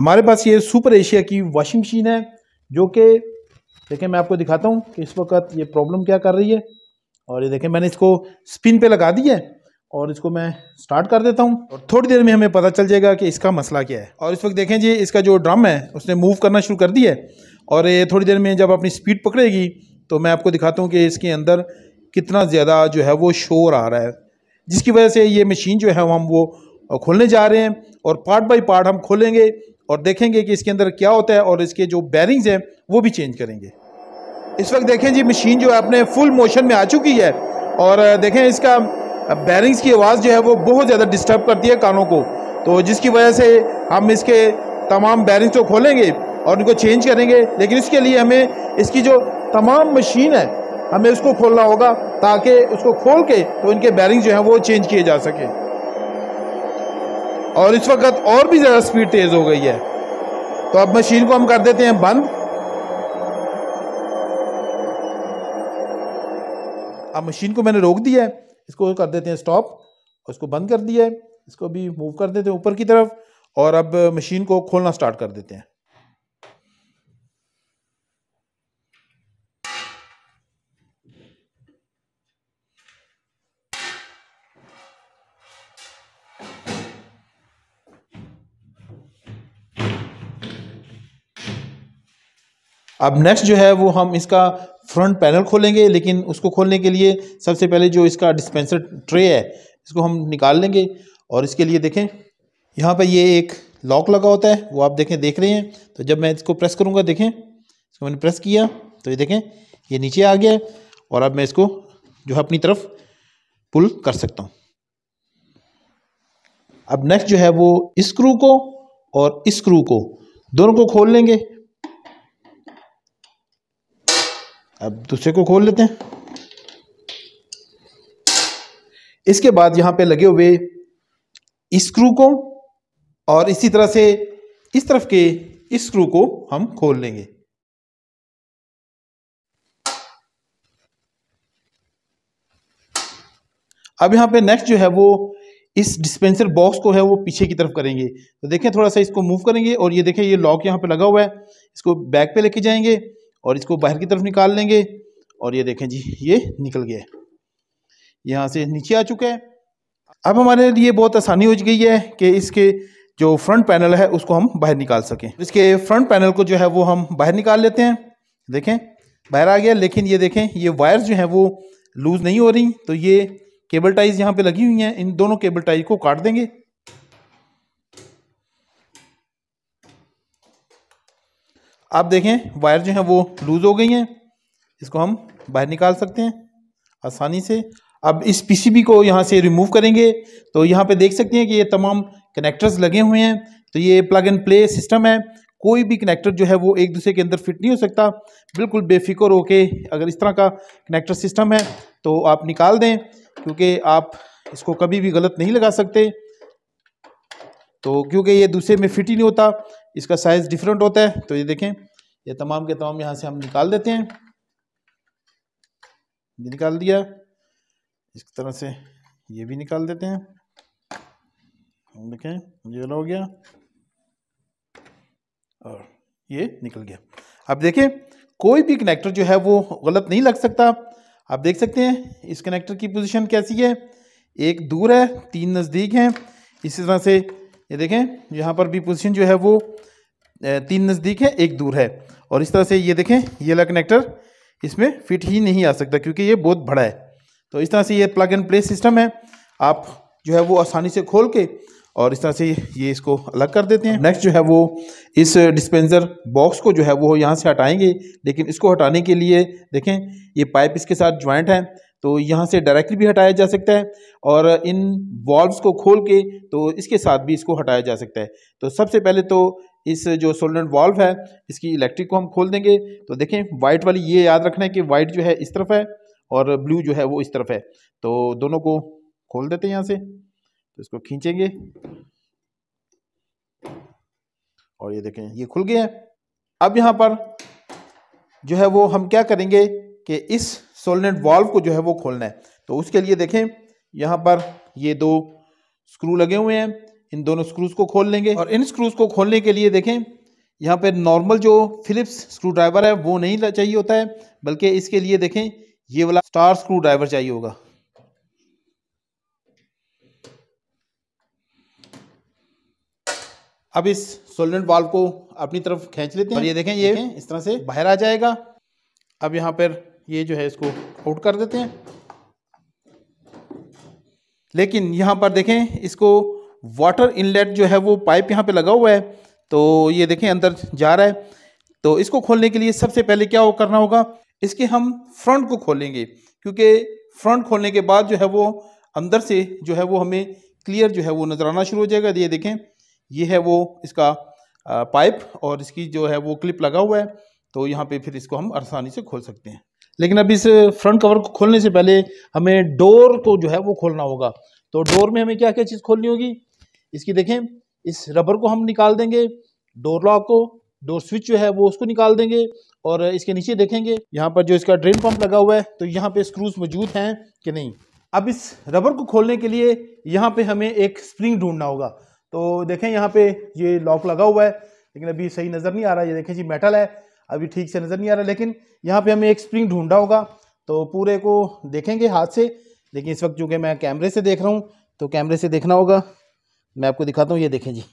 हमारे पास ये सुपर एशिया की वॉशिंग मशीन है जो कि देखें मैं आपको दिखाता हूँ कि इस वक्त ये प्रॉब्लम क्या कर रही है और ये देखें मैंने इसको स्पिन पे लगा दी है और इसको मैं स्टार्ट कर देता हूँ और थोड़ी देर में हमें पता चल जाएगा कि इसका मसला क्या है और इस वक्त देखें जी इसका जो ड्रम है उसने मूव करना शुरू कर दिया है और ये थोड़ी देर में जब अपनी स्पीड पकड़ेगी तो मैं आपको दिखाता हूँ कि इसके अंदर कितना ज़्यादा जो है वो शोर आ रहा है जिसकी वजह से ये मशीन जो है हम वो खोलने जा रहे हैं और पार्ट बाई पार्ट हम खोलेंगे और देखेंगे कि इसके अंदर क्या होता है और इसके जो बैरिंग्स हैं वो भी चेंज करेंगे इस वक्त देखें जी मशीन जो है अपने फुल मोशन में आ चुकी है और देखें इसका बैरिंग्स की आवाज़ जो है वो बहुत ज़्यादा डिस्टर्ब करती है कानों को तो जिसकी वजह से हम इसके तमाम बैरिंग्स को खोलेंगे और उनको चेंज करेंगे लेकिन इसके लिए हमें इसकी जो तमाम मशीन है हमें उसको खोलना होगा ताकि उसको खोल के तो इनके बैरिंग जो हैं वो चेंज किए जा सकें और इस वक्त और भी ज़्यादा स्पीड तेज़ हो गई है तो अब मशीन को हम कर देते हैं बंद अब मशीन को मैंने रोक दिया है इसको कर देते हैं स्टॉप और इसको बंद कर दिया है इसको भी मूव कर देते हैं ऊपर की तरफ और अब मशीन को खोलना स्टार्ट कर देते हैं अब नेक्स्ट जो है वो हम इसका फ्रंट पैनल खोलेंगे लेकिन उसको खोलने के लिए सबसे पहले जो इसका डिस्पेंसर ट्रे है इसको हम निकाल लेंगे और इसके लिए देखें यहाँ पर ये एक लॉक लगा होता है वो आप देखें देख रहे हैं तो जब मैं इसको प्रेस करूँगा देखें इसको मैंने प्रेस किया तो ये देखें ये नीचे आ गया और अब मैं इसको जो है अपनी तरफ पुल कर सकता हूँ अब नेक्स्ट जो है वो स्क्रू को और स्क्रू को दोनों को खोल लेंगे अब दूसरे को खोल लेते हैं इसके बाद यहां पे लगे हुए स्क्रू को और इसी तरह से इस तरफ के स्क्रू को हम खोल लेंगे अब यहां पे नेक्स्ट जो है वो इस डिस्पेंसर बॉक्स को है वो पीछे की तरफ करेंगे तो देखें थोड़ा सा इसको मूव करेंगे और ये देखें ये लॉक यहां पे लगा हुआ है इसको बैक पे लेके जाएंगे और इसको बाहर की तरफ निकाल लेंगे और ये देखें जी ये निकल गया यहाँ से नीचे आ चुका है अब हमारे लिए बहुत आसानी हो गई है कि इसके जो फ्रंट पैनल है उसको हम बाहर निकाल सकें तो इसके फ्रंट पैनल को जो है वो हम बाहर निकाल लेते हैं देखें बाहर आ गया लेकिन ये देखें ये वायर्स जो हैं वो लूज़ नहीं हो रही तो ये केबल टाइज यहाँ पे लगी हुई हैं इन दोनों केबल टाइज को काट देंगे आप देखें वायर जो है वो लूज़ हो गई हैं इसको हम बाहर निकाल सकते हैं आसानी से अब इस पीसीबी को यहाँ से रिमूव करेंगे तो यहाँ पे देख सकते हैं कि ये तमाम कनेक्टर्स लगे हुए हैं तो ये प्लग एंड प्ले सिस्टम है कोई भी कनेक्टर जो है वो एक दूसरे के अंदर फिट नहीं हो सकता बिल्कुल बेफिक्र होके अगर इस तरह का कनेक्टर सिस्टम है तो आप निकाल दें क्योंकि आप इसको कभी भी गलत नहीं लगा सकते तो क्योंकि ये दूसरे में फिट ही नहीं होता इसका साइज डिफरेंट होता है तो ये देखें ये तमाम के तमाम यहाँ से हम निकाल देते हैं ये निकाल दिया इस तरह से ये भी निकाल देते हैं देखें ये वाला हो गया और ये निकल गया अब देखें कोई भी कनेक्टर जो है वो गलत नहीं लग सकता आप देख सकते हैं इस कनेक्टर की पोजीशन कैसी है एक दूर है तीन नज़दीक हैं इसी तरह से ये देखें यहाँ पर भी पोजीशन जो है वो तीन नज़दीक है एक दूर है और इस तरह से ये देखें ये वाला कनेक्टर इसमें फिट ही नहीं आ सकता क्योंकि ये बहुत बड़ा है तो इस तरह से ये प्लग एंड प्ले सिस्टम है आप जो है वो आसानी से खोल के और इस तरह से ये इसको अलग कर देते हैं नेक्स्ट जो है वो इस डिस्पेंसर बॉक्स को जो है वो यहाँ से हटाएंगे लेकिन इसको हटाने के लिए देखें ये पाइप इसके साथ ज्वाइंट है तो यहाँ से डायरेक्टली भी हटाया जा सकता है और इन वॉल्व्स को खोल के तो इसके साथ भी इसको हटाया जा सकता है तो सबसे पहले तो इस जो सोलनेट वॉल्व है इसकी इलेक्ट्रिक को हम खोल देंगे तो देखें वाइट वाली ये याद रखना है कि वाइट जो है इस तरफ है और ब्लू जो है वो इस तरफ है तो दोनों को खोल देते हैं यहाँ से तो इसको खींचेंगे और ये देखें ये खुल गया है अब यहाँ पर जो है वो हम क्या करेंगे कि इस सोलनेट वॉल्व को जो है वो खोलना है तो उसके लिए देखें यहाँ पर ये दो स्क्रू लगे हुए हैं इन दोनों स्क्रूज को खोल लेंगे और इन स्क्रूज को खोलने के लिए देखें यहाँ पर नॉर्मल जो फिलिप्स स्क्रू ड्राइवर है वो नहीं चाहिए होता है बल्कि इसके लिए देखें ये वाला स्टार स्क्रू ड्राइवर चाहिए होगा अब इस सोलनेट वाल्व को अपनी तरफ खींच लेते हैं और ये देखें ये देखें, इस तरह से बाहर आ जाएगा अब यहाँ पर ये जो है इसको आउट कर देते हैं लेकिन यहाँ पर देखें इसको वाटर इनलेट जो है वो पाइप यहाँ पे लगा हुआ है तो ये देखें अंदर जा रहा है तो इसको खोलने के लिए सबसे पहले क्या हो करना होगा इसके हम फ्रंट को खोलेंगे क्योंकि फ्रंट खोलने के बाद जो है वो अंदर से जो है वो हमें क्लियर जो है वो नज़र आना शुरू हो जाएगा ये देखें ये है वो इसका पाइप और इसकी जो है वो क्लिप लगा हुआ है तो यहाँ पे फिर इसको हम आसानी से खोल सकते हैं लेकिन अब इस फ्रंट कवर को खोलने से पहले हमें डोर को जो है वो खोलना होगा तो डोर में हमें क्या क्या चीज़ खोलनी होगी इसकी देखें इस रबर को हम निकाल देंगे डोर लॉक को डोर स्विच जो है वो उसको निकाल देंगे और इसके नीचे देखेंगे यहाँ पर जो इसका ड्रेन पंप लगा हुआ है तो यहाँ पे स्क्रूज मौजूद हैं कि नहीं अब इस रबर को खोलने के लिए यहाँ पे हमें एक स्प्रिंग ढूंढना होगा तो देखें यहाँ पे ये लॉक लगा हुआ है लेकिन अभी सही नज़र नहीं आ रहा ये देखें जी मेटल है अभी ठीक से नज़र नहीं आ रहा लेकिन यहाँ पे हमें एक स्प्रिंग ढूंढा होगा तो पूरे को देखेंगे हाथ से लेकिन इस वक्त चूँकि मैं कैमरे से देख रहा हूँ तो कैमरे से देखना होगा मैं आपको दिखाता हूँ ये देखें जी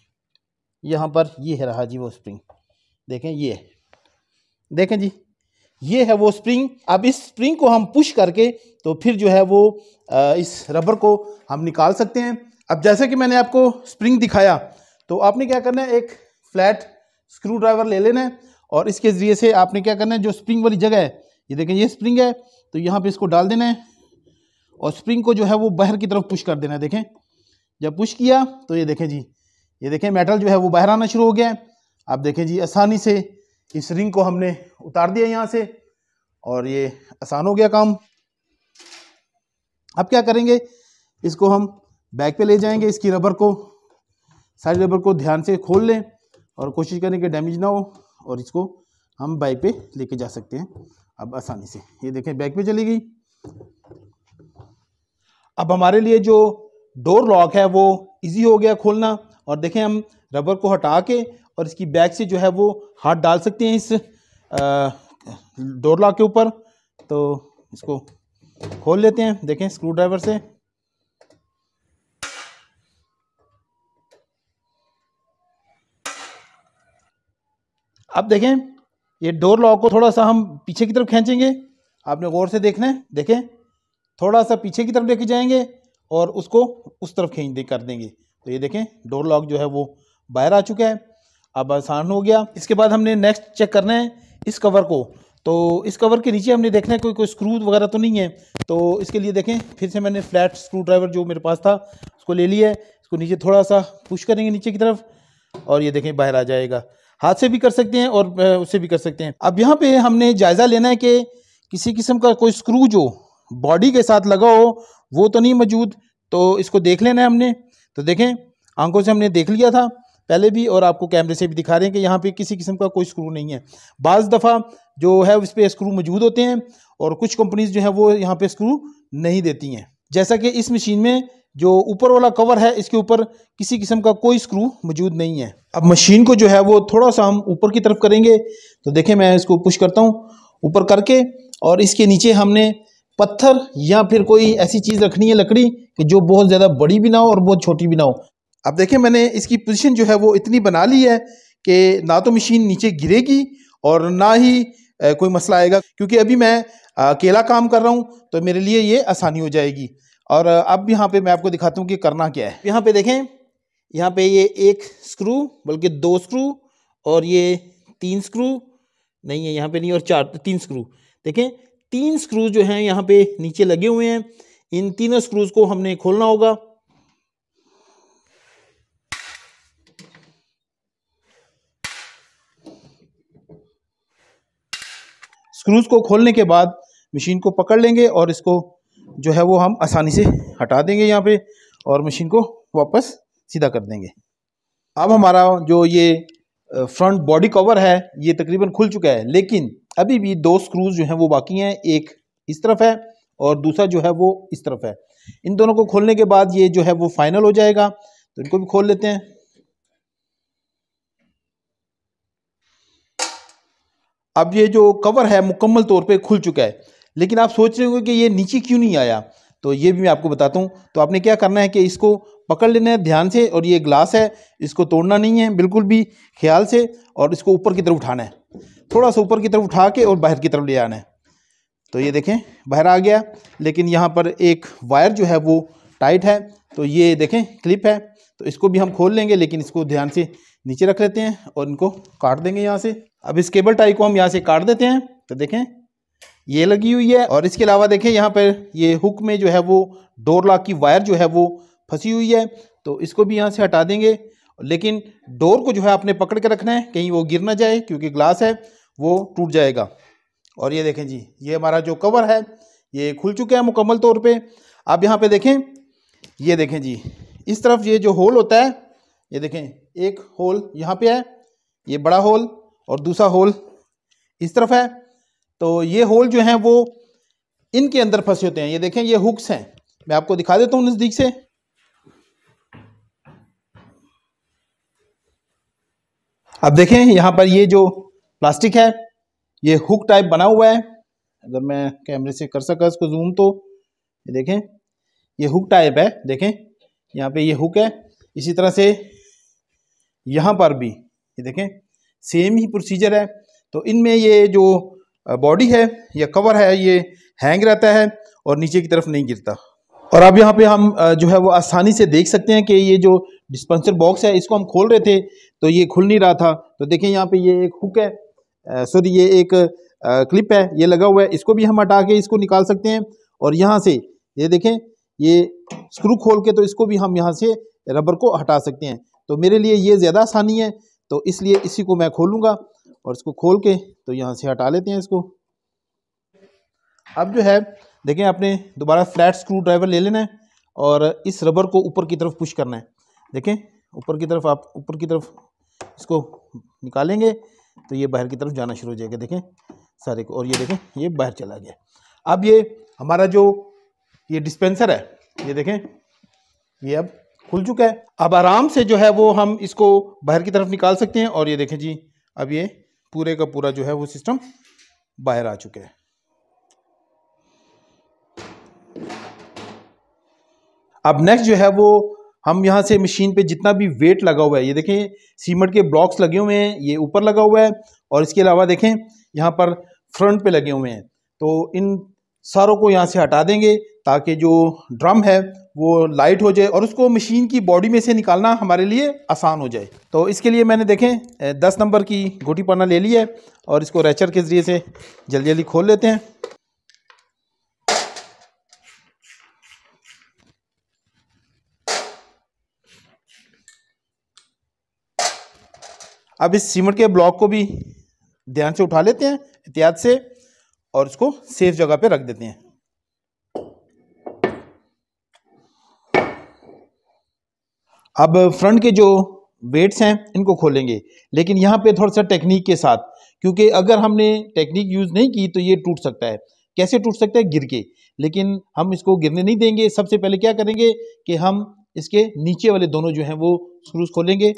यहाँ पर ये है रहा जी वो स्प्रिंग देखें ये देखें जी ये है वो स्प्रिंग अब इस स्प्रिंग को हम पुश करके तो फिर जो है वो इस रबर को हम निकाल सकते हैं अब जैसे कि मैंने आपको स्प्रिंग दिखाया तो आपने क्या करना है एक फ्लैट स्क्रू ड्राइवर ले लेना है और इसके ज़रिए से आपने क्या करना है जो स्प्रिंग वाली जगह है ये देखें ये स्प्रिंग है तो यहाँ पे इसको डाल देना है और स्प्रिंग को जो है वो बाहर की तरफ पुश कर देना है देखें जब पुश किया तो ये देखें जी ये देखें मेटल जो है वो बाहर आना शुरू हो गया है आप देखें जी आसानी से इस रिंग को हमने उतार दिया यहाँ से और ये आसान हो गया काम अब क्या करेंगे इसको हम बैग पे ले जाएंगे इसकी रबर को सारी रबर को ध्यान से खोल लें और कोशिश करें कि डैमेज ना हो और इसको हम बाइक पे लेके जा सकते हैं अब आसानी से ये देखें बैक पे चली गई अब हमारे लिए जो डोर लॉक है वो इजी हो गया खोलना और देखें हम रबर को हटा के और इसकी बैक से जो है वो हाथ डाल सकते हैं इस डोर लॉक के ऊपर तो इसको खोल लेते हैं देखें स्क्रू ड्राइवर से अब देखें ये डोर लॉक को थोड़ा सा हम पीछे की तरफ खींचेंगे आपने गौर से देखना है देखें थोड़ा सा पीछे की तरफ लेके जाएंगे और उसको उस तरफ खींच दे कर देंगे तो ये देखें डोर लॉक जो है वो बाहर आ चुका है अब आसान हो गया इसके बाद हमने नेक्स्ट चेक करना है इस कवर को तो इस कवर के नीचे हमने देखना है कोई कोई स्क्रू वगैरह तो नहीं है तो इसके लिए देखें फिर से मैंने फ्लैट स्क्रू ड्राइवर जो मेरे पास था उसको ले लिया है इसको नीचे थोड़ा सा पुश करेंगे नीचे की तरफ और ये देखें बाहर आ जाएगा हाथ से भी कर सकते हैं और उससे भी कर सकते हैं अब यहाँ पे हमने जायज़ा लेना है कि किसी किस्म का कोई स्क्रू जो बॉडी के साथ लगा हो वो तो नहीं मौजूद तो इसको देख लेना है हमने तो देखें आंखों से हमने देख लिया था पहले भी और आपको कैमरे से भी दिखा रहे हैं कि यहाँ पे किसी किस्म का कोई स्क्रू नहीं है बज़ दफ़ा जो है उस पर स्क्रू मौजूद होते हैं और कुछ कंपनीज़ जो है वो यहाँ पे स्क्रू नहीं देती हैं जैसा कि इस मशीन में जो ऊपर वाला कवर है इसके ऊपर किसी किस्म का कोई स्क्रू मौजूद नहीं है अब मशीन को जो है वो थोड़ा सा हम ऊपर की तरफ करेंगे तो देखें मैं इसको पुश करता हूँ ऊपर करके और इसके नीचे हमने पत्थर या फिर कोई ऐसी चीज़ रखनी है लकड़ी कि जो बहुत ज़्यादा बड़ी भी ना हो और बहुत छोटी भी ना हो अब देखें मैंने इसकी पोजिशन जो है वो इतनी बना ली है कि ना तो मशीन नीचे गिरेगी और ना ही कोई मसला आएगा क्योंकि अभी मैं अकेला काम कर रहा हूँ तो मेरे लिए ये आसानी हो जाएगी और अब यहाँ पे मैं आपको दिखाता हूँ कि करना क्या है यहाँ पे देखें यहाँ पे ये एक स्क्रू बल्कि दो स्क्रू और ये तीन स्क्रू नहीं है यहाँ पे नहीं और चार तीन स्क्रू देखें तीन स्क्रू जो हैं यहाँ पे नीचे लगे हुए हैं इन तीनों स्क्रूज को हमने खोलना होगा स्क्रूज को खोलने के बाद मशीन को पकड़ लेंगे और इसको जो है वो हम आसानी से हटा देंगे यहाँ पे और मशीन को वापस सीधा कर देंगे अब हमारा जो ये फ्रंट बॉडी कवर है ये तकरीबन खुल चुका है लेकिन अभी भी दो स्क्रूज जो हैं वो बाकी हैं एक इस तरफ है और दूसरा जो है वो इस तरफ है इन दोनों को खोलने के बाद ये जो है वो फाइनल हो जाएगा तो इनको भी खोल लेते हैं अब ये जो कवर है मुकम्मल तौर पे खुल चुका है लेकिन आप सोच रहे होंगे कि ये नीचे क्यों नहीं आया तो ये भी मैं आपको बताता हूँ तो आपने क्या करना है कि इसको पकड़ लेना है ध्यान से और ये ग्लास है इसको तोड़ना नहीं है बिल्कुल भी ख्याल से और इसको ऊपर की तरफ उठाना है थोड़ा सा ऊपर की तरफ उठा के और बाहर की तरफ ले आना है तो ये देखें बाहर आ गया लेकिन यहाँ पर एक वायर जो है वो टाइट है तो ये देखें क्लिप है तो इसको भी हम खोल लेंगे लेकिन इसको ध्यान से नीचे रख लेते हैं और इनको काट देंगे यहाँ से अब इस केबल टाई को हम यहाँ से काट देते हैं तो देखें ये लगी हुई है और इसके अलावा देखें यहाँ पर ये हुक में जो है वो डोर लॉक की वायर जो है वो फंसी हुई है तो इसको भी यहाँ से हटा देंगे लेकिन डोर को जो है आपने पकड़ के रखना है कहीं वो गिर ना जाए क्योंकि ग्लास है वो टूट जाएगा और ये देखें जी ये हमारा जो कवर है ये खुल चुका है मुकम्मल तौर पे आप यहाँ पे देखें ये देखें जी इस तरफ ये जो होल होता है ये देखें एक होल यहाँ पे है ये बड़ा होल और दूसरा होल इस तरफ है तो ये होल जो हैं वो इनके अंदर फंसे होते हैं ये देखें ये हुक्स हैं मैं आपको दिखा देता हूँ नज़दीक से अब देखें यहाँ पर ये जो प्लास्टिक है ये हुक टाइप बना हुआ है अगर मैं कैमरे से कर सका इसको जूम तो ये देखें ये हुक टाइप है देखें यहाँ पे ये हुक है इसी तरह से यहाँ पर भी ये देखें सेम ही प्रोसीजर है तो इनमें ये जो बॉडी है या कवर है ये हैंग रहता है और नीचे की तरफ नहीं गिरता और अब यहाँ पे हम जो है वो आसानी से देख सकते हैं कि ये जो डिस्पेंसर बॉक्स है इसको हम खोल रहे थे तो ये खुल नहीं रहा था तो देखें यहाँ पे ये एक हुक है सॉरी ये एक क्लिप है ये लगा हुआ है इसको भी हम हटा के इसको निकाल सकते हैं और यहाँ से ये देखें ये स्क्रू खोल के तो इसको भी हम यहाँ से रबर को हटा सकते हैं तो मेरे लिए ये ज़्यादा आसानी है तो इसलिए इसी को मैं खोलूँगा और इसको खोल के तो यहाँ से हटा लेते हैं इसको अब जो है देखें आपने दोबारा फ्लैट स्क्रू ड्राइवर ले लेना है और इस रबर को ऊपर की तरफ पुश करना है देखें ऊपर की तरफ आप ऊपर की तरफ इसको निकालेंगे तो ये बाहर की तरफ जाना शुरू हो जाएगा देखें सारे को और ये देखें ये बाहर चला गया अब ये हमारा जो ये डिस्पेंसर है ये देखें ये अब खुल चुका है अब आराम से जो है वो हम इसको बाहर की तरफ निकाल सकते हैं और ये देखें जी अब ये पूरे का पूरा जो है वो सिस्टम बाहर आ चुका है अब नेक्स्ट जो है वो हम यहाँ से मशीन पे जितना भी वेट लगा हुआ है ये देखें सीमेंट के ब्लॉक्स लगे हुए हैं ये ऊपर लगा हुआ है और इसके अलावा देखें यहाँ पर फ्रंट पे लगे हुए हैं तो इन सारों को यहाँ से हटा देंगे ताकि जो ड्रम है वो लाइट हो जाए और उसको मशीन की बॉडी में से निकालना हमारे लिए आसान हो जाए तो इसके लिए मैंने देखें दस नंबर की गोटी पाना ले ली है और इसको रेचर के ज़रिए से जल्दी जल्दी खोल लेते हैं अब इस सीमेंट के ब्लॉक को भी ध्यान से उठा लेते हैं एहतियात से और इसको सेफ जगह पे रख देते हैं अब फ्रंट के जो वेट्स हैं इनको खोलेंगे लेकिन यहाँ पे थोड़ा सा टेक्निक के साथ क्योंकि अगर हमने टेक्निक यूज़ नहीं की तो ये टूट सकता है कैसे टूट सकता है गिर के लेकिन हम इसको गिरने नहीं देंगे सबसे पहले क्या करेंगे कि हम इसके नीचे वाले दोनों जो हैं वो स्क्रूज खोलेंगे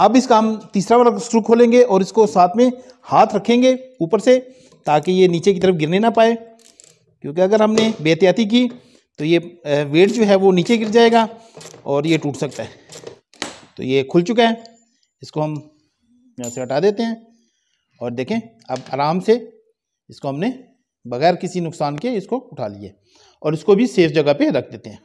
अब इसका हम तीसरा वाला स्क्रू खोलेंगे और इसको साथ में हाथ रखेंगे ऊपर से ताकि ये नीचे की तरफ गिरने ना पाए क्योंकि अगर हमने बेहतियाती की तो ये वेट जो है वो नीचे गिर जाएगा और ये टूट सकता है तो ये खुल चुका है इसको हम यहाँ से हटा देते हैं और देखें अब आराम से इसको हमने बगैर किसी नुकसान के इसको उठा लिए और इसको भी सेफ जगह पे रख देते हैं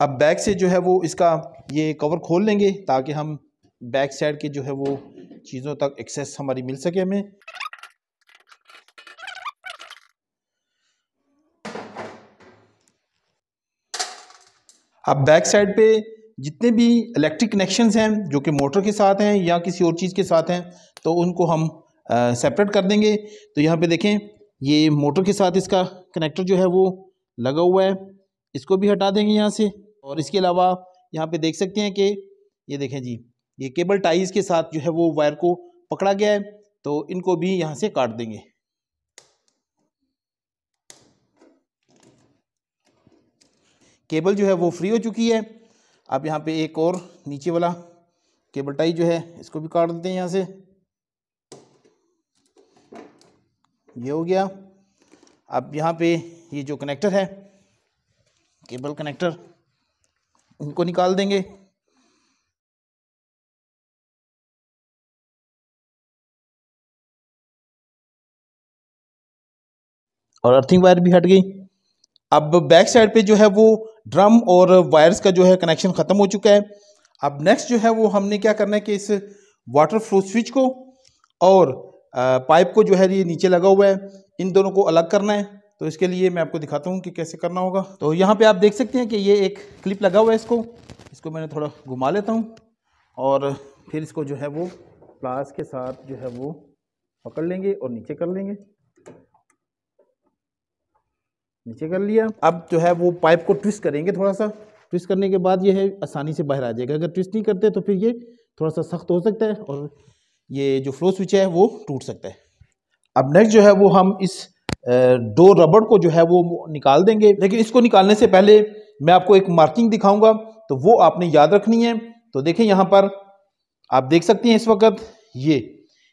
अब बैक से जो है वो इसका ये कवर खोल लेंगे ताकि हम बैक साइड के जो है वो चीज़ों तक एक्सेस हमारी मिल सके हमें अब बैक साइड पे जितने भी इलेक्ट्रिक कनेक्शंस हैं जो कि मोटर के साथ हैं या किसी और चीज़ के साथ हैं तो उनको हम आ, सेपरेट कर देंगे तो यहाँ पे देखें ये मोटर के साथ इसका कनेक्टर जो है वो लगा हुआ है इसको भी हटा देंगे यहाँ से और इसके अलावा यहाँ पे देख सकते हैं कि ये देखें जी ये केबल टाइज के साथ जो है वो वायर को पकड़ा गया है तो इनको भी यहाँ से काट देंगे केबल जो है वो फ्री हो चुकी है अब यहाँ पे एक और नीचे वाला केबल टाई जो है इसको भी काट देते हैं यहाँ से ये हो गया अब यहाँ पे ये जो कनेक्टर है केबल कनेक्टर इनको निकाल देंगे और अर्थिंग वायर भी हट गई अब बैक साइड पे जो है वो ड्रम और वायर्स का जो है कनेक्शन ख़त्म हो चुका है अब नेक्स्ट जो है वो हमने क्या करना है कि इस वाटर फ्लो स्विच को और पाइप को जो है ये नीचे लगा हुआ है इन दोनों को अलग करना है तो इसके लिए मैं आपको दिखाता हूँ कि कैसे करना होगा तो यहाँ पे आप देख सकते हैं कि ये एक क्लिप लगा हुआ है इसको इसको मैंने थोड़ा घुमा लेता हूँ और फिर इसको जो है वो प्लास के साथ जो है वो पकड़ लेंगे और नीचे कर लेंगे नीचे कर लिया अब जो है वो पाइप को ट्विस्ट करेंगे थोड़ा सा ट्विस्ट करने के बाद ये है आसानी से बाहर आ जाएगा अगर ट्विस्ट नहीं करते तो फिर ये थोड़ा सा सख्त हो सकता है और ये जो फ्लो स्विच है वो टूट सकता है अब नेक्स्ट जो है वो हम इस दो रबड़ को जो है वो निकाल देंगे लेकिन इसको निकालने से पहले मैं आपको एक मार्किंग दिखाऊंगा तो वो आपने याद रखनी है तो देखें यहाँ पर आप देख सकते हैं इस वक्त ये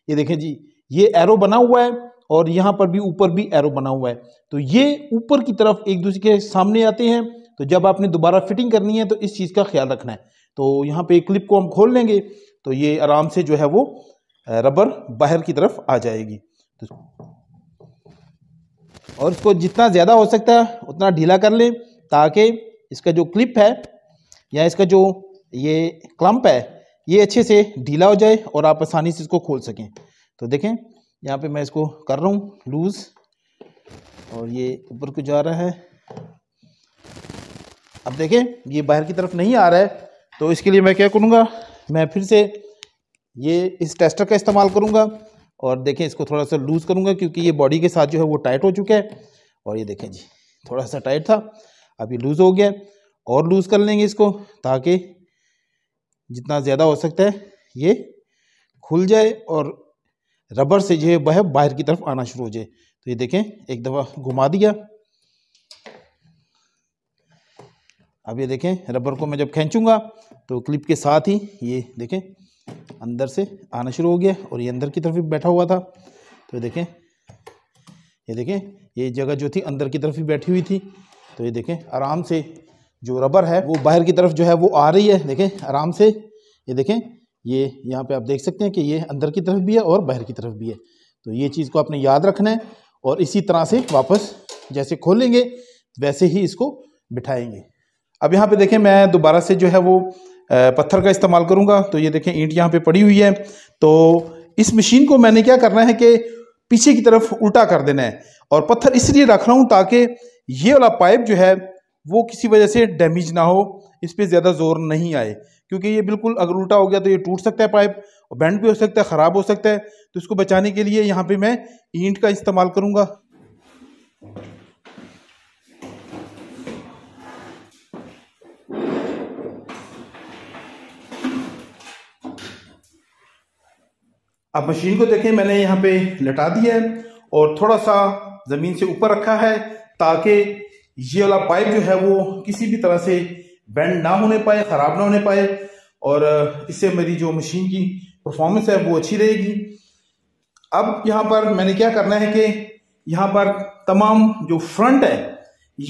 ये देखें जी ये एरो बना हुआ है और यहाँ पर भी ऊपर भी एरो बना हुआ है तो ये ऊपर की तरफ एक दूसरे के सामने आते हैं तो जब आपने दोबारा फिटिंग करनी है तो इस चीज़ का ख्याल रखना है तो यहाँ पे क्लिप को हम खोल लेंगे तो ये आराम से जो है वो रबर बाहर की तरफ आ जाएगी तो और इसको जितना ज़्यादा हो सकता है उतना ढीला कर लें ताकि इसका जो क्लिप है या इसका जो ये क्लम्प है ये अच्छे से ढीला हो जाए और आप आसानी से इसको खोल सकें तो देखें यहाँ पे मैं इसको कर रहा हूँ लूज़ और ये ऊपर को जा रहा है अब देखें ये बाहर की तरफ नहीं आ रहा है तो इसके लिए मैं क्या करूँगा मैं फिर से ये इस टेस्टर का इस्तेमाल करूँगा और देखें इसको थोड़ा सा लूज़ करूँगा क्योंकि ये बॉडी के साथ जो है वो टाइट हो चुका है और ये देखें जी थोड़ा सा टाइट था अब ये लूज़ हो गया और लूज़ कर लेंगे इसको ताकि जितना ज़्यादा हो सकता है ये खुल जाए और रबर से जो है वह बाहर की तरफ आना शुरू हो जाए तो ये देखें एक दफ़ा घुमा दिया अब ये देखें रबर को मैं जब खींचूंगा तो क्लिप के साथ ही ये देखें अंदर से आना शुरू हो गया और ये अंदर की तरफ भी बैठा हुआ था तो ये देखें ये देखें ये जगह जो थी अंदर की तरफ भी बैठी हुई थी तो ये देखें आराम से जो रबर है वो बाहर की तरफ जो है वो आ रही है देखें आराम से ये देखें ये यहाँ पे आप देख सकते हैं कि ये अंदर की तरफ भी है और बाहर की तरफ भी है तो ये चीज़ को आपने याद रखना है और इसी तरह से वापस जैसे खोलेंगे वैसे ही इसको बिठाएंगे अब यहाँ पे देखें मैं दोबारा से जो है वो पत्थर का इस्तेमाल करूँगा तो ये देखें ईंट यहाँ पर पड़ी हुई है तो इस मशीन को मैंने क्या करना है कि पीछे की तरफ उल्टा कर देना है और पत्थर इसलिए रख रहा हूँ ताकि ये वाला पाइप जो है वो किसी वजह से डैमेज ना हो इस पर ज़्यादा ज़ोर नहीं आए क्योंकि ये बिल्कुल अगर उल्टा हो गया तो ये टूट सकता है पाइप और बैंड भी हो सकता है ख़राब हो सकता है तो इसको बचाने के लिए यहाँ पे मैं ईंट का इस्तेमाल करूँगा अब मशीन को देखें मैंने यहाँ पे लटा दिया है और थोड़ा सा ज़मीन से ऊपर रखा है ताकि ये वाला पाइप जो है वो किसी भी तरह से बैंड ना होने पाए ख़राब ना होने पाए और इससे मेरी जो मशीन की परफॉर्मेंस है वो अच्छी रहेगी अब यहाँ पर मैंने क्या करना है कि यहाँ पर तमाम जो फ्रंट है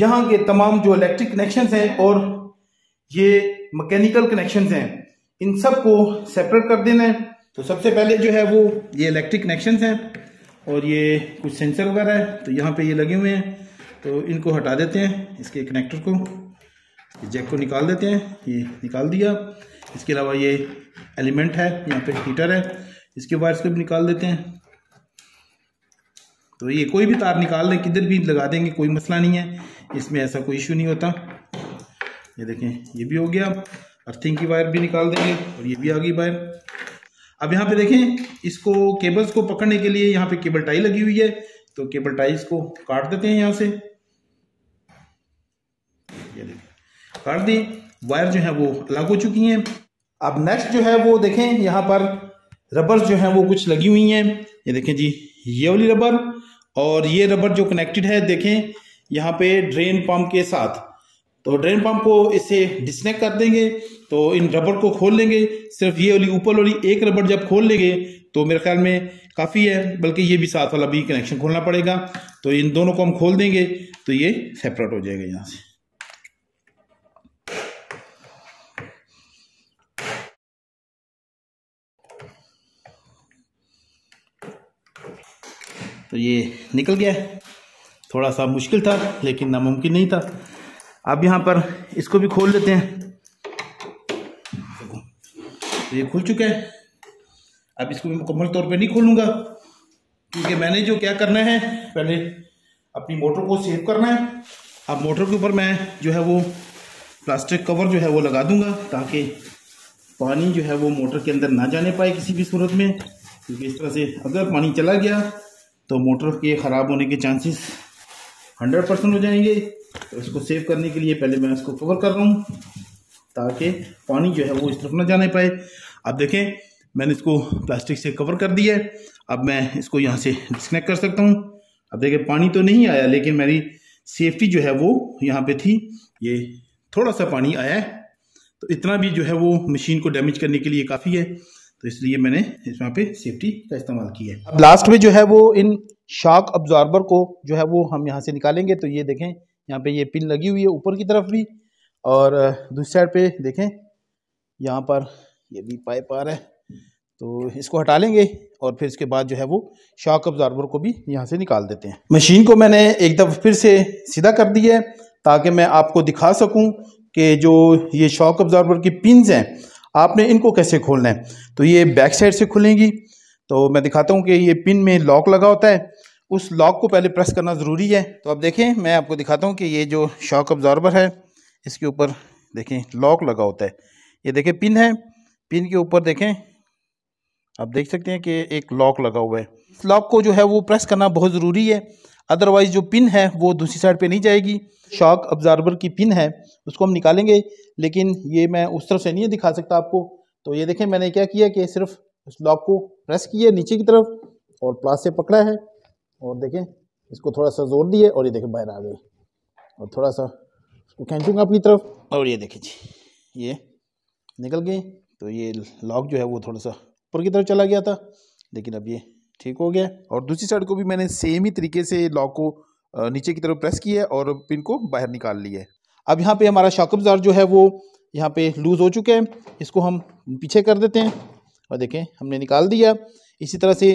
यहाँ के तमाम जो इलेक्ट्रिक कनेक्शंस हैं और ये मैकेनिकल कनेक्शंस हैं इन सब को सेपरेट कर देना है तो सबसे पहले जो है वो ये इलेक्ट्रिक कनेक्शन हैं और ये कुछ सेंसर वगैरह है तो यहाँ पे ये लगे हुए हैं तो इनको हटा देते हैं इसके कनेक्टर को जैक को निकाल देते हैं ये निकाल दिया इसके अलावा ये एलिमेंट है यहाँ पे हीटर है इसके वायर्स को भी निकाल देते हैं तो ये कोई भी तार निकाल लें किधर भी लगा देंगे कोई मसला नहीं है इसमें ऐसा कोई इशू नहीं होता ये देखें ये भी हो गया अर्थिंग की वायर भी निकाल देंगे और ये भी आ गई वायर अब यहाँ पे देखें इसको केबल्स को पकड़ने के लिए यहाँ पे केबल टाई लगी हुई है तो केबल टाई इसको काट देते हैं यहाँ से ये काट दी वायर जो है वो अलग हो चुकी हैं अब नेक्स्ट जो है वो देखें यहाँ पर रबर जो है वो कुछ लगी हुई हैं ये देखें जी ये वाली रबर और ये रबर जो कनेक्टेड है देखें यहाँ पे ड्रेन पंप के साथ तो ड्रेन पंप को इसे डिस्कनेक्ट कर देंगे तो इन रबड़ को खोल लेंगे सिर्फ ये वाली ऊपर वाली एक रबड़ जब खोल लेंगे तो मेरे ख्याल में काफ़ी है बल्कि ये भी साथ वाला भी कनेक्शन खोलना पड़ेगा तो इन दोनों को हम खोल देंगे तो ये सेपरेट हो जाएगा यहाँ से तो ये निकल गया थोड़ा सा मुश्किल था लेकिन नामुमकिन नहीं था अब यहाँ पर इसको भी खोल लेते हैं तो ये खुल चुका है अब इसको भी मुकम्मल तौर पे नहीं खोलूँगा क्योंकि मैंने जो क्या करना है पहले अपनी मोटर को सेव करना है अब मोटर के ऊपर मैं जो है वो प्लास्टिक कवर जो है वो लगा दूंगा ताकि पानी जो है वो मोटर के अंदर ना जाने पाए किसी भी सूरत में क्योंकि इस तरह से अगर पानी चला गया तो मोटर के ख़राब होने के चांसेस हंड्रेड परसेंट हो जाएंगे तो इसको सेव करने के लिए पहले मैं इसको कवर कर रहा हूँ ताकि पानी जो है वो इस तरफ ना जाने पाए अब देखें मैंने इसको प्लास्टिक से कवर कर दिया है अब मैं इसको यहाँ से डिस्कनेक्ट कर सकता हूँ अब देखें पानी तो नहीं आया लेकिन मेरी सेफ्टी जो है वो यहाँ पर थी ये थोड़ा सा पानी आया है तो इतना भी जो है वो मशीन को डैमेज करने के लिए काफ़ी है तो इसलिए मैंने इस वहाँ पे सेफ्टी का इस्तेमाल किया है अब लास्ट में जो है वो इन शार्क ऑब्जॉर्बर को जो है वो हम यहाँ से निकालेंगे तो ये देखें यहाँ पे ये पिन लगी हुई है ऊपर की तरफ भी और दूसरी साइड पे देखें यहाँ पर ये भी पाइप आ रहा है तो इसको हटा लेंगे और फिर इसके बाद जो है वो शॉक ऑब्ज़ॉर्बर को भी यहाँ से निकाल देते हैं मशीन को मैंने एक दफ़ा फिर से सीधा कर दिया है ताकि मैं आपको दिखा सकूँ कि जो ये शॉक ऑब्ज़ॉर्बर की पिनस हैं आपने इनको कैसे खोलना है तो ये बैक साइड से खुलेंगी तो मैं दिखाता हूँ कि ये पिन में लॉक लगा होता है उस लॉक को पहले प्रेस करना ज़रूरी है तो अब देखें मैं आपको दिखाता हूँ कि ये जो शॉक ऑब्ज़ार्बर है इसके ऊपर देखें लॉक लगा होता है ये देखें पिन है पिन के ऊपर देखें आप देख सकते हैं कि एक लॉक लगा हुआ है इस लॉक को जो है वो प्रेस करना बहुत ज़रूरी है अदरवाइज़ जो पिन है वो दूसरी साइड पे नहीं जाएगी शॉक ऑब्ज़ार्बर की पिन है उसको हम निकालेंगे लेकिन ये मैं उस तरफ से नहीं दिखा सकता आपको तो ये देखें मैंने क्या किया कि सिर्फ उस लॉक को प्रेस किया नीचे की तरफ और प्लास से पकड़ा है और देखें इसको थोड़ा सा जोर दिए और ये देखें बाहर आ गई और थोड़ा सा इसको खेचूँगा अपनी तरफ और ये देखें जी ये निकल गई तो ये लॉक जो है वो थोड़ा सा ऊपर की तरफ चला गया था लेकिन अब ये ठीक हो गया और दूसरी साइड को भी मैंने सेम ही तरीके से लॉक को नीचे की तरफ प्रेस किया है और पिन को बाहर निकाल लिया है अब यहाँ पे हमारा शाकबजार जो है वो यहाँ पे लूज़ हो चुका है इसको हम पीछे कर देते हैं और देखें हमने निकाल दिया इसी तरह से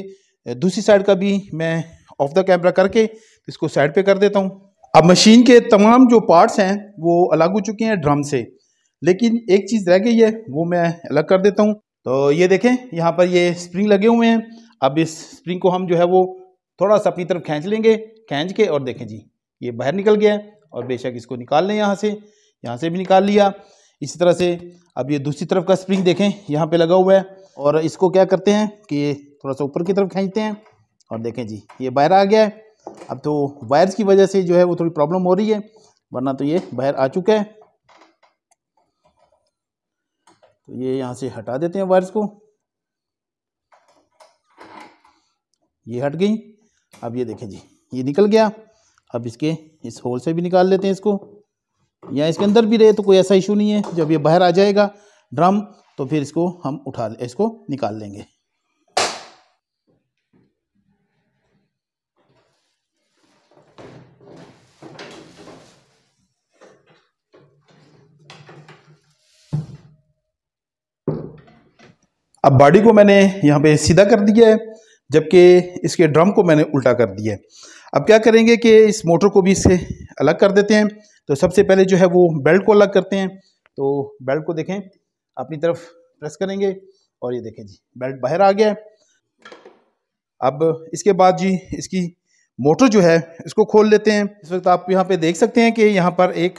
दूसरी साइड का भी मैं ऑफ द कैमरा करके इसको साइड पे कर देता हूँ अब मशीन के तमाम जो पार्ट्स हैं वो अलग हो चुके हैं ड्रम से लेकिन एक चीज़ रह गई है वो मैं अलग कर देता हूँ तो ये देखें यहाँ पर ये स्प्रिंग लगे हुए हैं अब इस स्प्रिंग को हम जो है वो थोड़ा सा अपनी तरफ खींच लेंगे खींच के और देखें जी ये बाहर निकल गया है और बेशक इसको निकाल लें यहाँ से यहाँ से भी निकाल लिया इसी तरह से अब ये दूसरी तरफ का स्प्रिंग देखें यहाँ पे लगा हुआ है और इसको क्या करते हैं कि थोड़ा सा ऊपर की तरफ खींचते हैं और देखें जी ये बाहर आ गया है अब तो वायर्स की वजह से जो है वो थोड़ी प्रॉब्लम हो रही है वरना तो ये बाहर आ चुका है तो ये यहाँ से हटा देते हैं वायर्स को ये हट गई अब ये देखें जी ये निकल गया अब इसके इस होल से भी निकाल लेते हैं इसको या इसके अंदर भी रहे तो कोई ऐसा इशू नहीं है जब ये बाहर आ जाएगा ड्रम तो फिर इसको हम उठा इसको निकाल लेंगे अब बॉडी को मैंने यहाँ पे सीधा कर दिया है जबकि इसके ड्रम को मैंने उल्टा कर दिया है अब क्या करेंगे कि इस मोटर को भी इससे अलग कर देते हैं तो सबसे पहले जो है वो बेल्ट को अलग करते हैं तो बेल्ट को देखें अपनी तरफ प्रेस करेंगे और ये देखें जी बेल्ट बाहर आ गया अब इसके बाद जी इसकी मोटर जो है इसको खोल लेते हैं इस वक्त आप यहाँ पे देख सकते हैं कि यहाँ पर एक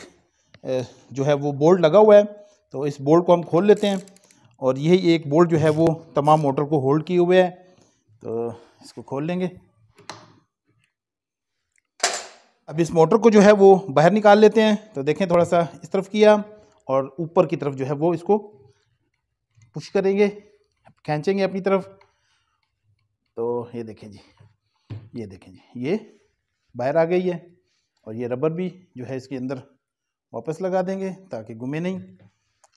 जो है वो बोल्ट लगा हुआ है तो इस बोल्ट को हम खोल लेते हैं और यही एक बोल्ट जो है वो तमाम मोटर को होल्ड किए हुए है तो इसको खोल लेंगे अब इस मोटर को जो है वो बाहर निकाल लेते हैं तो देखें थोड़ा सा इस तरफ किया और ऊपर की तरफ जो है वो इसको पुश करेंगे खींचेंगे अपनी तरफ तो ये देखें जी ये देखें जी ये बाहर आ गई है और ये रबर भी जो है इसके अंदर वापस लगा देंगे ताकि घुमे नहीं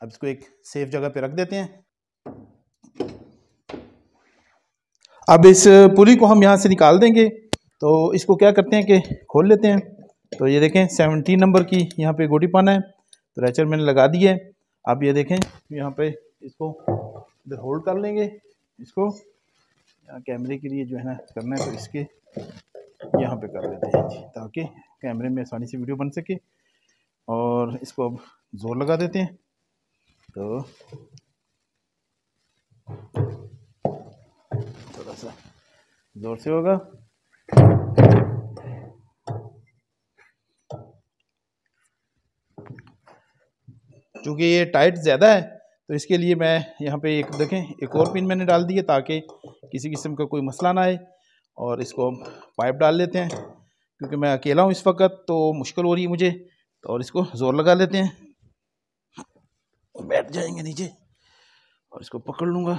अब इसको एक सेफ जगह पे रख देते हैं अब इस पुली को हम यहाँ से निकाल देंगे तो इसको क्या करते हैं कि खोल लेते हैं तो ये देखें सेवनटीन नंबर की यहाँ पे गोटी पाना है तो रेचर मैंने लगा दी है अब ये देखें यहाँ पे इसको इधर होल्ड कर लेंगे इसको कैमरे के लिए जो है ना करना है तो इसके यहाँ पे कर लेते हैं ताकि कैमरे में आसानी से वीडियो बन सके और इसको अब ज़ोर लगा देते हैं तो थोड़ा सा ज़ोर से होगा चूँकि ये टाइट ज़्यादा है तो इसके लिए मैं यहाँ पे एक देखें एक और पिन मैंने डाल दी है ताकि किसी किस्म का कोई मसला ना आए और इसको हम पाइप डाल लेते हैं क्योंकि मैं अकेला हूँ इस वक्त तो मुश्किल हो रही है मुझे तो और इसको ज़ोर लगा लेते हैं और बैठ जाएंगे नीचे और इसको पकड़ लूँगा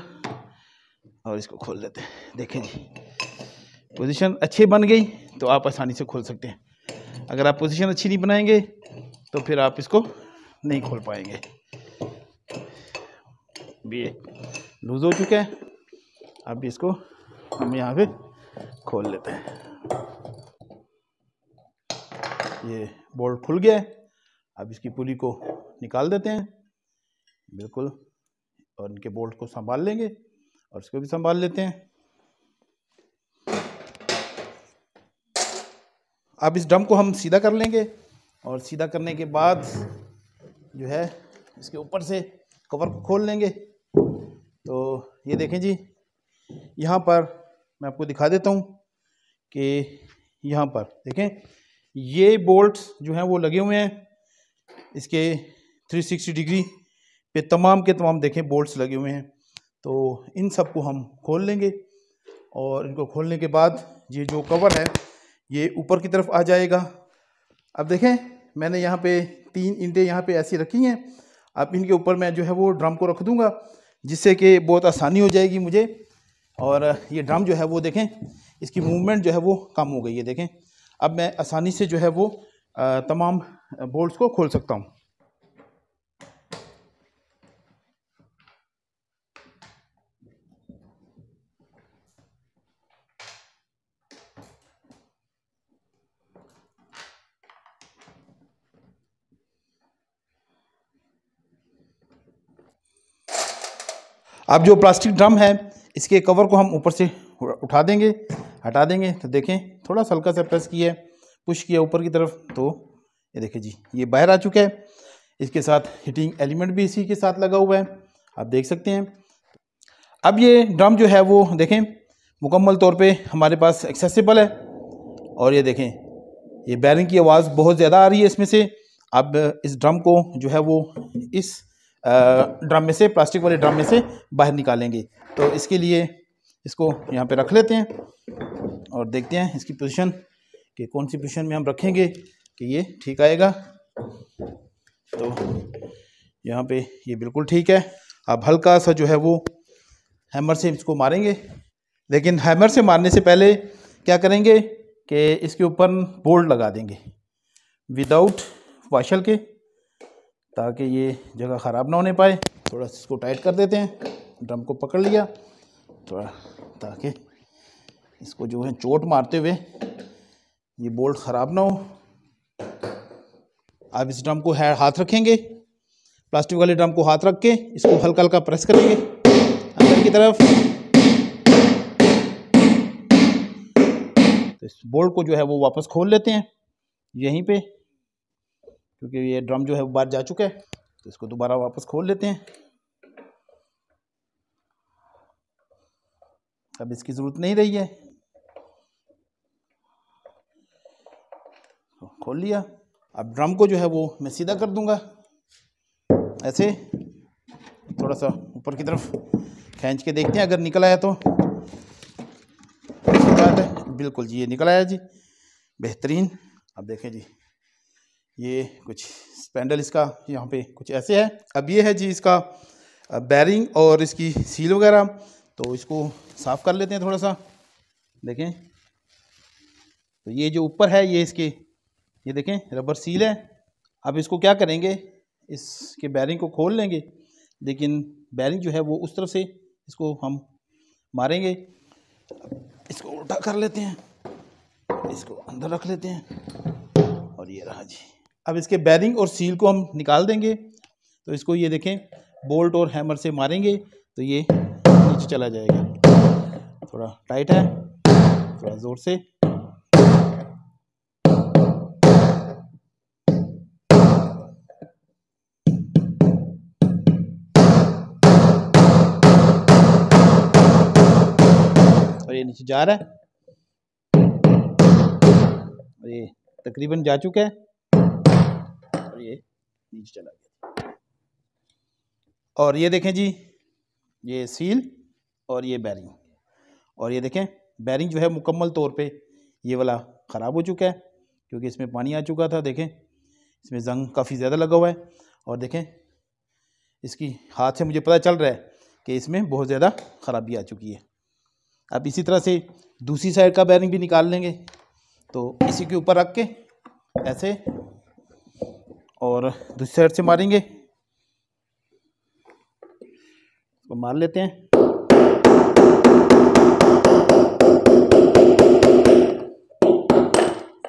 और इसको खोल देते हैं देखें जी पोजीशन अच्छी बन गई तो आप आसानी से खोल सकते हैं अगर आप पोजीशन अच्छी नहीं बनाएंगे तो फिर आप इसको नहीं खोल पाएंगे भी लूज़ हो चुका है अब इसको हम यहाँ पे खोल लेते हैं ये बोल्ट खुल गया है अब इसकी पुली को निकाल देते हैं बिल्कुल और इनके बोल्ट को संभाल लेंगे और इसको भी संभाल लेते हैं अब इस डम को हम सीधा कर लेंगे और सीधा करने के बाद जो है इसके ऊपर से कवर को खोल लेंगे तो ये देखें जी यहाँ पर मैं आपको दिखा देता हूँ कि यहाँ पर देखें ये बोल्ट्स जो हैं वो लगे हुए हैं इसके 360 डिग्री पे तमाम के तमाम देखें बोल्ट्स लगे हुए हैं तो इन सब को हम खोल लेंगे और इनको खोलने के बाद ये जो कवर है ये ऊपर की तरफ आ जाएगा अब देखें मैंने यहाँ पे तीन इंटें यहाँ पे ऐसी रखी हैं अब इनके ऊपर मैं जो है वो ड्रम को रख दूँगा जिससे कि बहुत आसानी हो जाएगी मुझे और ये ड्रम जो है वो देखें इसकी मूवमेंट जो है वो कम हो गई है देखें अब मैं आसानी से जो है वो तमाम बोल्ट्स को खोल सकता हूँ अब जो प्लास्टिक ड्रम है इसके कवर को हम ऊपर से उठा देंगे हटा देंगे तो देखें थोड़ा सा हल्का सा प्रेस किया पुश किया ऊपर की तरफ तो ये देखें जी ये बाहर आ चुका है इसके साथ हीटिंग एलिमेंट भी इसी के साथ लगा हुआ है आप देख सकते हैं अब ये ड्रम जो है वो देखें मुकम्मल तौर पे हमारे पास एक्सेसिबल है और ये देखें ये बैरिंग की आवाज़ बहुत ज़्यादा आ रही है इसमें से अब इस ड्रम को जो है वो इस ड्रम में से प्लास्टिक वाले ड्रम में से बाहर निकालेंगे तो इसके लिए इसको यहाँ पे रख लेते हैं और देखते हैं इसकी पोजीशन कि कौन सी पोजीशन में हम रखेंगे कि ये ठीक आएगा तो यहाँ पे ये बिल्कुल ठीक है अब हल्का सा जो है वो हैमर से इसको मारेंगे लेकिन हैमर से मारने से पहले क्या करेंगे कि इसके ऊपर बोल्ट लगा देंगे विदाउट वाशल के ताकि ये जगह ख़राब ना होने पाए थोड़ा सा इसको टाइट कर देते हैं ड्रम को पकड़ लिया थोड़ा ताकि इसको जो है चोट मारते हुए ये बोल्ट ख़राब ना हो आप इस ड्रम को हाथ रखेंगे प्लास्टिक वाले ड्रम को हाथ रख के इसको हल्का हल्का प्रेस करेंगे अंदर की तरफ तो इस बोल्ट को जो है वो वापस खोल लेते हैं यहीं पे क्योंकि ये ड्रम जो है वो बाहर जा चुका है तो इसको दोबारा वापस खोल लेते हैं अब इसकी ज़रूरत नहीं रही है तो खोल लिया अब ड्रम को जो है वो मैं सीधा कर दूंगा ऐसे थोड़ा सा ऊपर की तरफ खींच के देखते हैं अगर निकल आया तो बात है बिल्कुल जी ये निकल आया जी बेहतरीन अब देखें जी ये कुछ स्पैंडल इसका यहाँ पे कुछ ऐसे है अब ये है जी इसका बैरिंग और इसकी सील वगैरह तो इसको साफ़ कर लेते हैं थोड़ा सा देखें तो ये जो ऊपर है ये इसके ये देखें रबर सील है अब इसको क्या करेंगे इसके बैरिंग को खोल लेंगे लेकिन बैरिंग जो है वो उस तरफ से इसको हम मारेंगे इसको उल्टा कर लेते हैं इसको अंदर रख लेते हैं और ये रहा जी अब इसके बैरिंग और सील को हम निकाल देंगे तो इसको ये देखें बोल्ट और हैमर से मारेंगे तो ये नीचे चला जाएगा थोड़ा टाइट है थोड़ा ज़ोर से और ये नीचे जा रहा है ये तकरीबन जा चुका है और ये नीचे चला गया और ये देखें जी ये सील और ये बैरिंग और ये देखें बैरिंग जो है मुकम्मल तौर पे ये वाला ख़राब हो चुका है क्योंकि इसमें पानी आ चुका था देखें इसमें जंग काफ़ी ज़्यादा लगा हुआ है और देखें इसकी हाथ से मुझे पता चल रहा है कि इसमें बहुत ज़्यादा ख़राबी आ चुकी है अब इसी तरह से दूसरी साइड का बैरिंग भी निकाल लेंगे तो इसी के ऊपर रख के ऐसे और दूसरी साइड से मारेंगे तो मार लेते हैं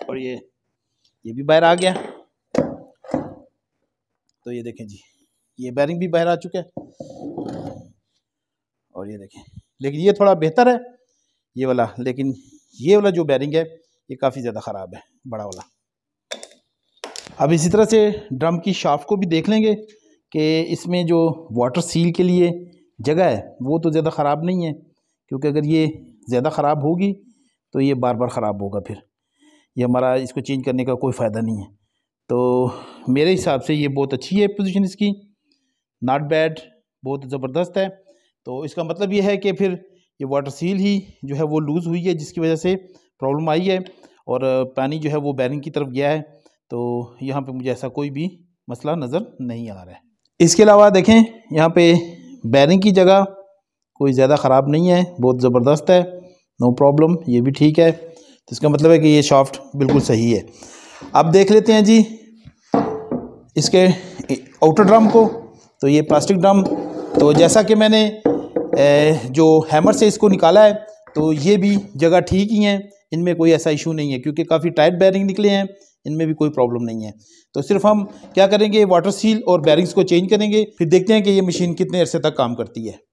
और ये ये भी बाहर आ गया तो ये देखें जी ये बैरिंग भी बाहर आ चुका है और ये देखें लेकिन ये थोड़ा बेहतर है ये वाला लेकिन ये वाला जो बैरिंग है ये काफ़ी ज़्यादा ख़राब है बड़ा वाला अब इसी तरह से ड्रम की शाफ को भी देख लेंगे कि इसमें जो वाटर सील के लिए जगह है वो तो ज़्यादा ख़राब नहीं है क्योंकि अगर ये ज़्यादा ख़राब होगी तो ये बार बार ख़राब होगा फिर ये हमारा इसको चेंज करने का कोई फ़ायदा नहीं है तो मेरे हिसाब से ये बहुत अच्छी है पोजीशन इसकी नॉट बैड बहुत ज़बरदस्त है तो इसका मतलब ये है कि फिर ये वाटर सील ही जो है वो लूज़ हुई है जिसकी वजह से प्रॉब्लम आई है और पानी जो है वो बैरिंग की तरफ गया है तो यहाँ पे मुझे ऐसा कोई भी मसला नज़र नहीं आ रहा है इसके अलावा देखें यहाँ पे बैरिंग की जगह कोई ज़्यादा ख़राब नहीं है बहुत ज़बरदस्त है नो प्रॉब्लम ये भी ठीक है तो इसका मतलब है कि ये शॉफ्ट बिल्कुल सही है अब देख लेते हैं जी इसके आउटर ड्रम को तो ये प्लास्टिक ड्रम तो जैसा कि मैंने जो हैमर से इसको निकाला है तो ये भी जगह ठीक ही है इनमें कोई ऐसा इशू नहीं है क्योंकि काफ़ी टाइट बैरिंग निकले हैं इनमें भी कोई प्रॉब्लम नहीं है तो सिर्फ हम क्या करेंगे वाटर सील और बैरिंग्स को चेंज करेंगे फिर देखते हैं कि ये मशीन कितने अरसे तक काम करती है